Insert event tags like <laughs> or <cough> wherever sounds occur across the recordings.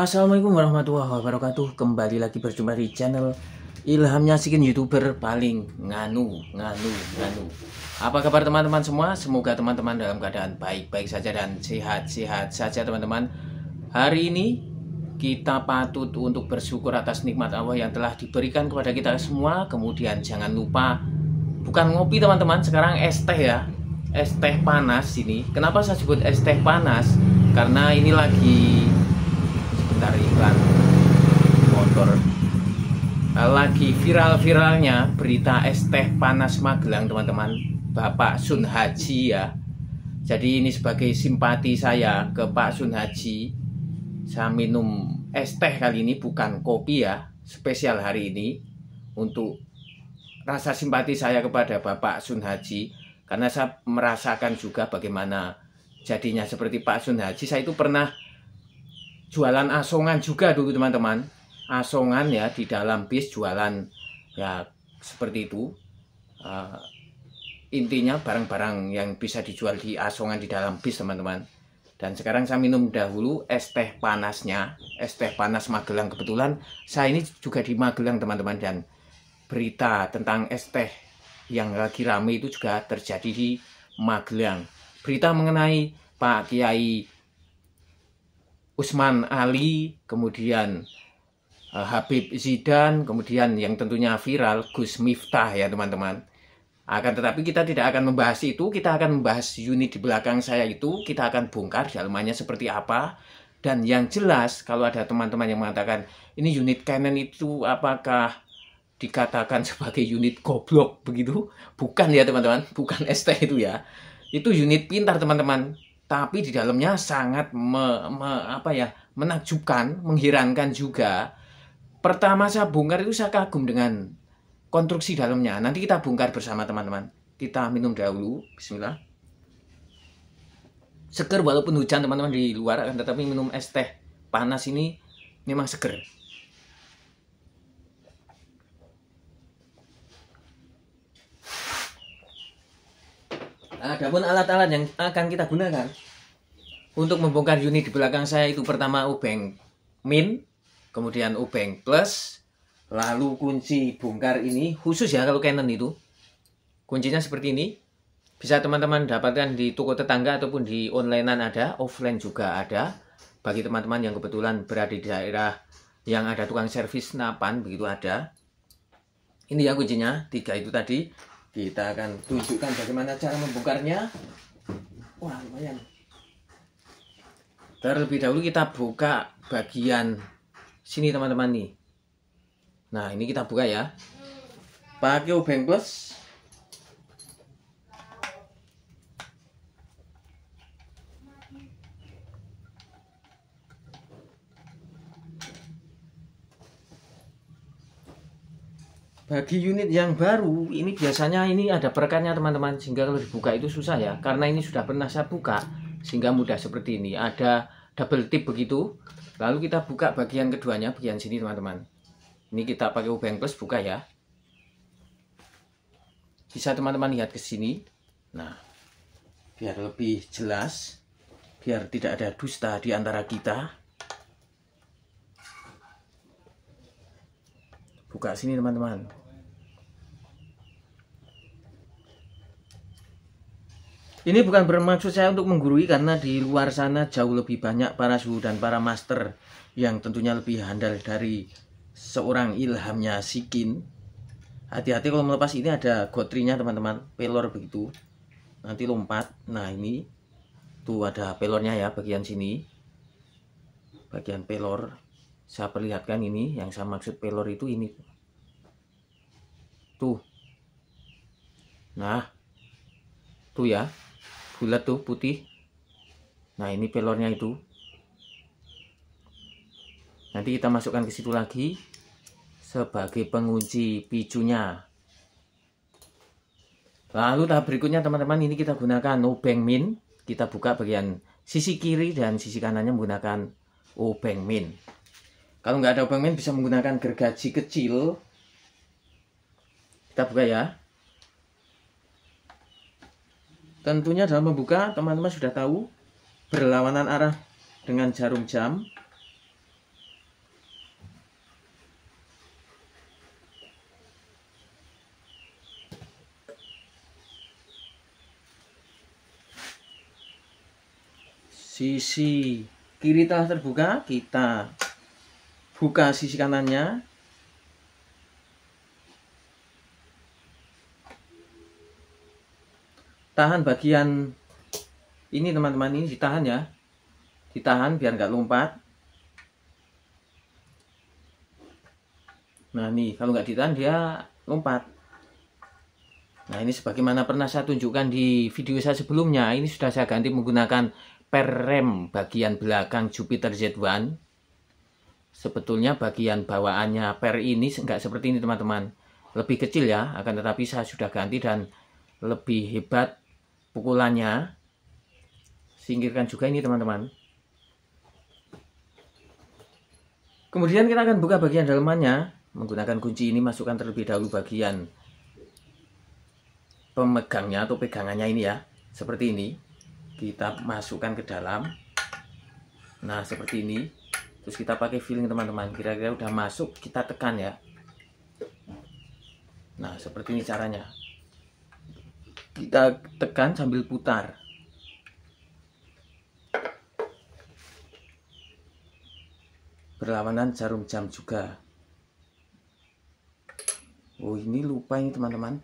Assalamualaikum warahmatullahi wabarakatuh Kembali lagi berjumpa di channel Ilhamnya Sikin Youtuber paling nganu nganu nganu Apa kabar teman-teman semua? Semoga teman-teman dalam keadaan baik-baik saja dan sehat-sehat saja teman-teman Hari ini kita patut untuk bersyukur atas nikmat Allah yang telah diberikan kepada kita semua Kemudian jangan lupa Bukan ngopi teman-teman, sekarang es teh ya Es teh panas ini Kenapa saya sebut es teh panas? Karena ini lagi dari iklan motor lagi viral-viralnya berita es teh panas Magelang teman-teman Bapak Sun Haji ya jadi ini sebagai simpati saya ke Pak Sun Haji saya minum es teh kali ini bukan kopi ya spesial hari ini untuk rasa simpati saya kepada Bapak Sun Haji karena saya merasakan juga bagaimana jadinya seperti Pak Sun Haji saya itu pernah jualan asongan juga dulu teman-teman asongan ya di dalam bis jualan ya seperti itu uh, intinya barang-barang yang bisa dijual di asongan di dalam bis teman-teman dan sekarang saya minum dahulu es teh panasnya es teh panas Magelang kebetulan saya ini juga di Magelang teman-teman dan berita tentang es teh yang lagi rame itu juga terjadi di Magelang. Berita mengenai Pak Kiai Usman Ali, kemudian eh, Habib Zidan, kemudian yang tentunya viral Gus Miftah ya teman-teman. Akan tetapi kita tidak akan membahas itu, kita akan membahas unit di belakang saya itu, kita akan bongkar dalamannya seperti apa. Dan yang jelas kalau ada teman-teman yang mengatakan ini unit Canon itu apakah dikatakan <laughs> sebagai unit goblok begitu? Bukan ya teman-teman, bukan ST <laughs> itu ya. Itu unit pintar teman-teman tapi di dalamnya sangat me, me, apa ya menakjubkan, mengherankan juga. Pertama saya bongkar itu saya kagum dengan konstruksi dalamnya. Nanti kita bongkar bersama teman-teman. Kita minum dahulu, bismillah. Seger walaupun hujan teman-teman di luar, tetapi minum es teh panas ini memang seger. Adapun alat-alat yang akan kita gunakan untuk membongkar unit di belakang saya itu pertama ubeng min, kemudian ubeng plus, lalu kunci bongkar ini khusus ya kalau Canon itu. Kuncinya seperti ini. Bisa teman-teman dapatkan di toko tetangga ataupun di onlinean ada, offline juga ada. Bagi teman-teman yang kebetulan berada di daerah yang ada tukang servis napan begitu ada. Ini ya kuncinya, tiga itu tadi. Kita akan tunjukkan bagaimana cara membongkarnya. Wah, lumayan. Terlebih dahulu kita buka bagian sini teman-teman nih. Nah, ini kita buka ya. Pakai obeng plus bagi unit yang baru ini biasanya ini ada perekatnya teman-teman sehingga kalau dibuka itu susah ya karena ini sudah pernah saya buka sehingga mudah seperti ini ada double tip begitu lalu kita buka bagian keduanya bagian sini teman-teman ini kita pakai ubeng plus buka ya bisa teman-teman lihat ke sini nah biar lebih jelas biar tidak ada dusta di antara kita buka sini teman-teman Ini bukan bermaksud saya untuk menggurui karena di luar sana jauh lebih banyak para suhu dan para master yang tentunya lebih handal dari seorang ilhamnya Sikin. Hati-hati kalau melepas ini ada gotrinya teman-teman, pelor begitu. Nanti lompat. Nah, ini tuh ada pelornya ya bagian sini. Bagian pelor. Saya perlihatkan ini yang saya maksud pelor itu ini Tuh. Nah. Tuh ya. Bulat tuh putih. Nah, ini pelornya itu. Nanti kita masukkan ke situ lagi sebagai pengunci picunya. Lalu tahap berikutnya teman-teman ini kita gunakan obeng min. Kita buka bagian sisi kiri dan sisi kanannya menggunakan obeng min. Kalau nggak ada obeng min bisa menggunakan gergaji kecil kita buka ya. Tentunya dalam membuka, teman-teman sudah tahu berlawanan arah dengan jarum jam. Sisi kiri telah terbuka, kita buka sisi kanannya. tahan bagian ini teman-teman ini ditahan ya ditahan biar nggak lompat nah ini kalau nggak ditahan dia lompat nah ini sebagaimana pernah saya tunjukkan di video saya sebelumnya ini sudah saya ganti menggunakan per rem bagian belakang Jupiter Z1 sebetulnya bagian bawaannya per ini nggak seperti ini teman-teman lebih kecil ya akan tetapi saya sudah ganti dan lebih hebat pukulannya singkirkan juga ini teman-teman kemudian kita akan buka bagian dalamannya menggunakan kunci ini masukkan terlebih dahulu bagian pemegangnya atau pegangannya ini ya seperti ini kita masukkan ke dalam nah seperti ini terus kita pakai feeling teman-teman kira-kira udah masuk kita tekan ya nah seperti ini caranya kita tekan sambil putar berlawanan jarum jam juga oh ini lupa ini teman-teman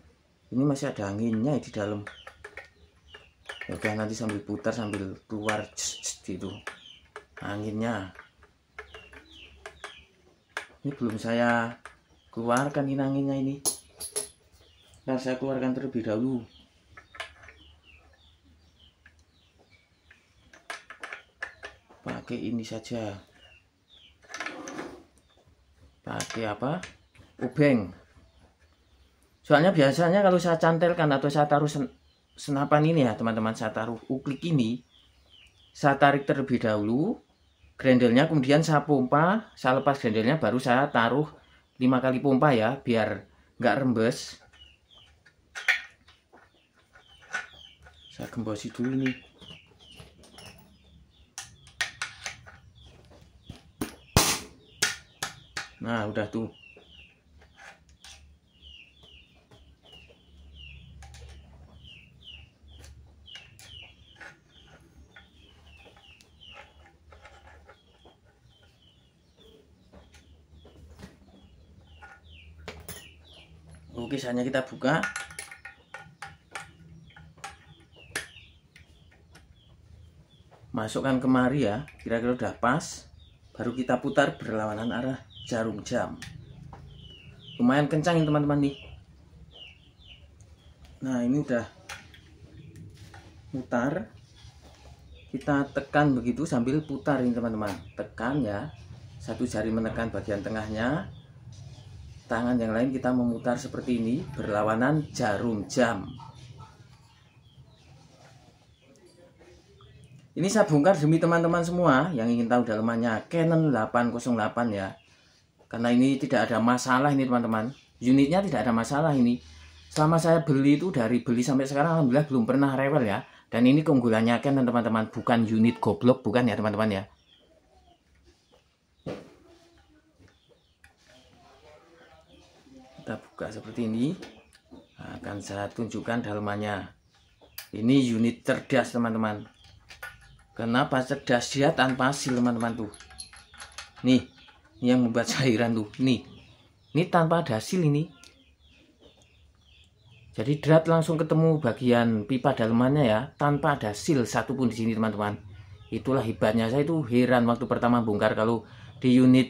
ini masih ada anginnya ya di dalam oke nanti sambil putar sambil keluar gitu anginnya ini belum saya keluarkan ini anginnya ini nah saya keluarkan terlebih dahulu pakai ini saja pakai apa ubeng soalnya biasanya kalau saya cantelkan atau saya taruh sen senapan ini ya teman-teman saya taruh uklik ini saya tarik terlebih dahulu grendelnya kemudian saya pompa saya lepas grendelnya baru saya taruh lima kali pompa ya biar nggak rembes saya gembosi dulu ini Nah, udah tuh. Oke, lukisannya kita buka masukkan kemari ya kira-kira udah pas baru kita putar berlawanan arah jarum jam lumayan kencang ini teman-teman nih nah ini udah mutar kita tekan begitu sambil putar ini teman-teman tekan ya satu jari menekan bagian tengahnya tangan yang lain kita memutar seperti ini berlawanan jarum jam ini saya bongkar demi teman-teman semua yang ingin tahu dalemannya Canon 808 ya karena ini tidak ada masalah ini teman-teman unitnya tidak ada masalah ini selama saya beli itu dari beli sampai sekarang alhamdulillah belum pernah rewel ya dan ini keunggulannya kan teman-teman bukan unit goblok bukan ya teman-teman ya kita buka seperti ini nah, akan saya tunjukkan dalamannya ini unit cerdas teman-teman kenapa cerdas dia tanpa hasil teman-teman tuh nih yang membuat cairan tuh nih ini tanpa ada hasil ini jadi drat langsung ketemu bagian pipa dalemannya ya tanpa ada hasil satupun di sini teman-teman itulah hebatnya saya itu heran waktu pertama bongkar kalau di unit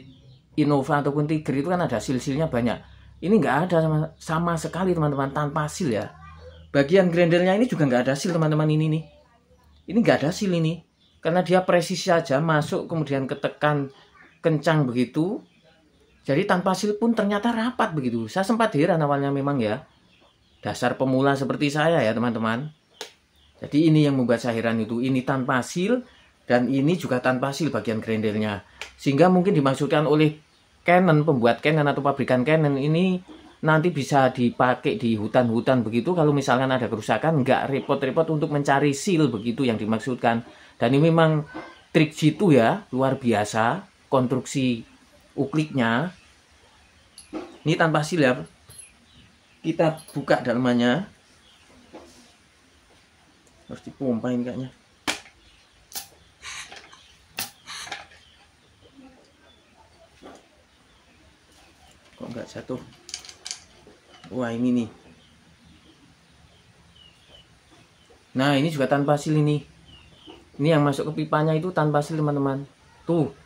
Innova ataupun Tiger itu kan ada sil silnya banyak ini nggak ada sama, sama sekali teman-teman tanpa sil ya bagian grendelnya ini juga nggak ada sil teman-teman ini nih ini nggak ada sil ini karena dia presisi aja masuk kemudian ketekan kencang begitu. Jadi tanpa sil pun ternyata rapat begitu. Saya sempat heran awalnya memang ya. Dasar pemula seperti saya ya teman-teman. Jadi ini yang membuat saya heran itu. Ini tanpa sil dan ini juga tanpa sil bagian grendelnya. Sehingga mungkin dimaksudkan oleh Canon, pembuat Canon atau pabrikan Canon ini nanti bisa dipakai di hutan-hutan begitu kalau misalkan ada kerusakan nggak repot-repot untuk mencari sil begitu yang dimaksudkan dan ini memang trik jitu ya luar biasa konstruksi ukliknya ini tanpa silap kita buka dalamannya harus dipompain kayaknya kok nggak jatuh wah ini nih nah ini juga tanpa sil ini ini yang masuk ke pipanya itu tanpa sil teman-teman tuh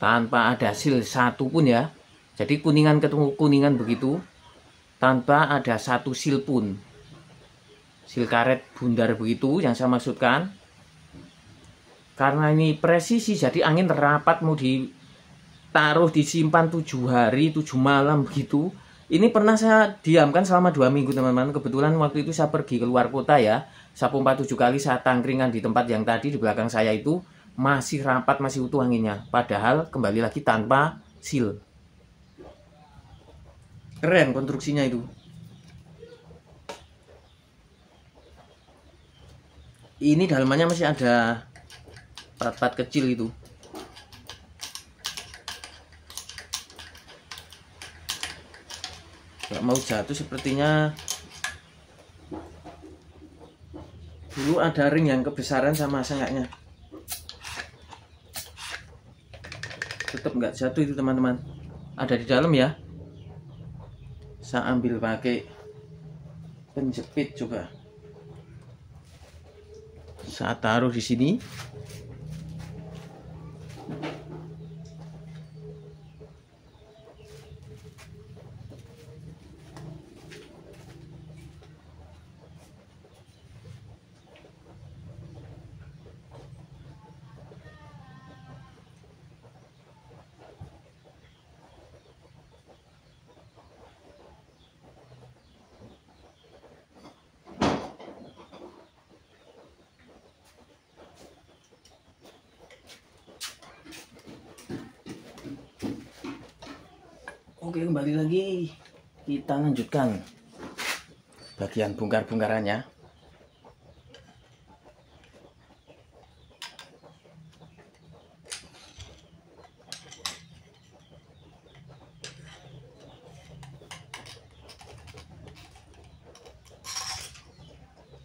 tanpa ada hasil satu pun ya jadi kuningan ketemu kuningan begitu tanpa ada satu sil pun sil karet bundar begitu yang saya maksudkan karena ini presisi jadi angin rapat mau ditaruh disimpan tujuh hari tujuh malam begitu ini pernah saya diamkan selama dua minggu teman-teman kebetulan waktu itu saya pergi keluar kota ya saya pompa tujuh kali saya tangkringan di tempat yang tadi di belakang saya itu masih rapat, masih utuh anginnya. Padahal kembali lagi tanpa seal. Keren konstruksinya itu. Ini dalamannya masih ada perat-perat kecil itu. Gak mau jatuh sepertinya dulu ada ring yang kebesaran sama sayapnya tetap nggak jatuh itu teman-teman ada di dalam ya saya ambil pakai penjepit juga saya taruh di sini Oke kembali lagi kita lanjutkan bagian bongkar-bongkarannya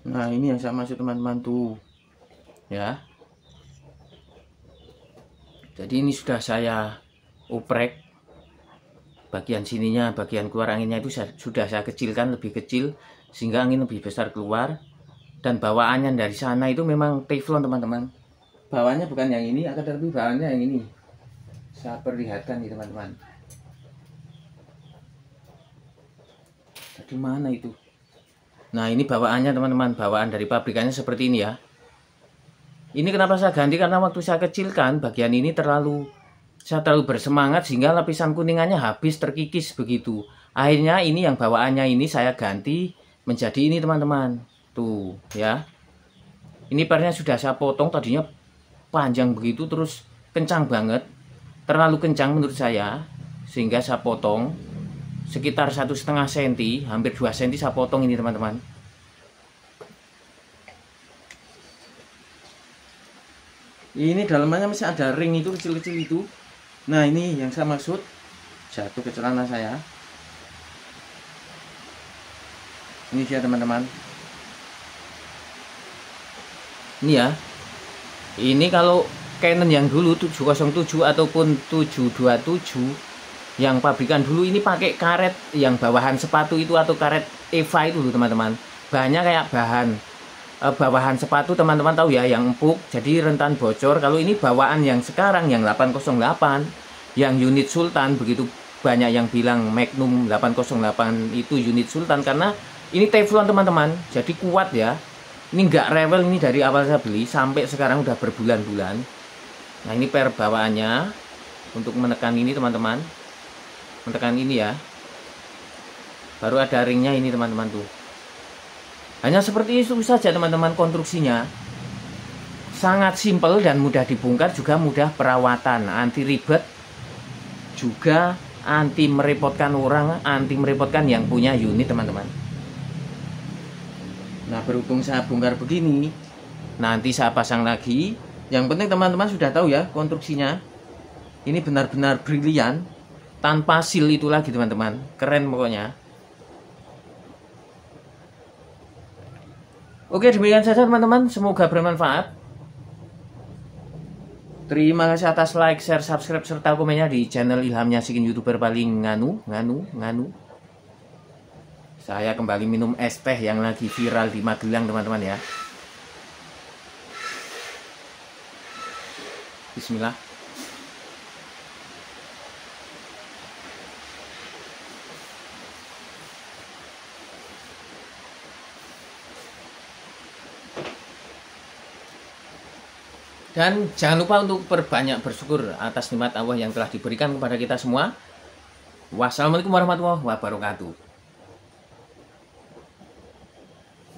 Nah ini yang saya maksud teman-teman tuh Ya Jadi ini sudah saya uprek bagian sininya bagian keluar anginnya itu saya, sudah saya kecilkan lebih kecil sehingga angin lebih besar keluar dan bawaannya dari sana itu memang teflon teman-teman bawaannya bukan yang ini akan tetapi bawaannya yang ini saya perlihatkan nih teman-teman tadi mana itu nah ini bawaannya teman-teman bawaan dari pabrikannya seperti ini ya ini kenapa saya ganti karena waktu saya kecilkan bagian ini terlalu saya terlalu bersemangat sehingga lapisan kuningannya habis terkikis begitu. Akhirnya ini yang bawaannya ini saya ganti menjadi ini teman-teman. Tuh ya. Ini pernya sudah saya potong tadinya panjang begitu terus kencang banget. Terlalu kencang menurut saya sehingga saya potong sekitar satu setengah senti hampir 2 senti saya potong ini teman-teman ini dalamannya masih ada ring itu kecil-kecil itu nah ini yang saya maksud jatuh ke celana saya ini dia teman-teman ini ya ini kalau Canon yang dulu 707 ataupun 727 yang pabrikan dulu ini pakai karet yang bawahan sepatu itu atau karet Eva itu teman-teman bahannya kayak bahan Eh, bawahan sepatu teman-teman tahu ya yang empuk jadi rentan bocor kalau ini bawaan yang sekarang yang 808 yang unit Sultan begitu banyak yang bilang Magnum 808 itu unit Sultan karena ini teflon teman-teman jadi kuat ya ini nggak rewel ini dari awal saya beli sampai sekarang udah berbulan-bulan nah ini per bawaannya untuk menekan ini teman-teman menekan ini ya baru ada ringnya ini teman-teman tuh hanya seperti itu saja teman-teman konstruksinya. Sangat simpel dan mudah dibongkar juga mudah perawatan, anti ribet juga anti merepotkan orang, anti merepotkan yang punya unit teman-teman. Nah berhubung saya bongkar begini, nanti saya pasang lagi. Yang penting teman-teman sudah tahu ya konstruksinya. Ini benar-benar brilian, tanpa seal itu lagi teman-teman, keren pokoknya. Oke, demikian saja teman-teman. Semoga bermanfaat. Terima kasih atas like, share, subscribe, serta komennya di channel ilhamnya Sikin Youtuber paling nganu, nganu, nganu. Saya kembali minum es teh yang lagi viral di Magelang, teman-teman ya. Bismillah. Dan jangan lupa untuk perbanyak bersyukur atas nikmat Allah yang telah diberikan kepada kita semua. Wassalamualaikum warahmatullahi wabarakatuh.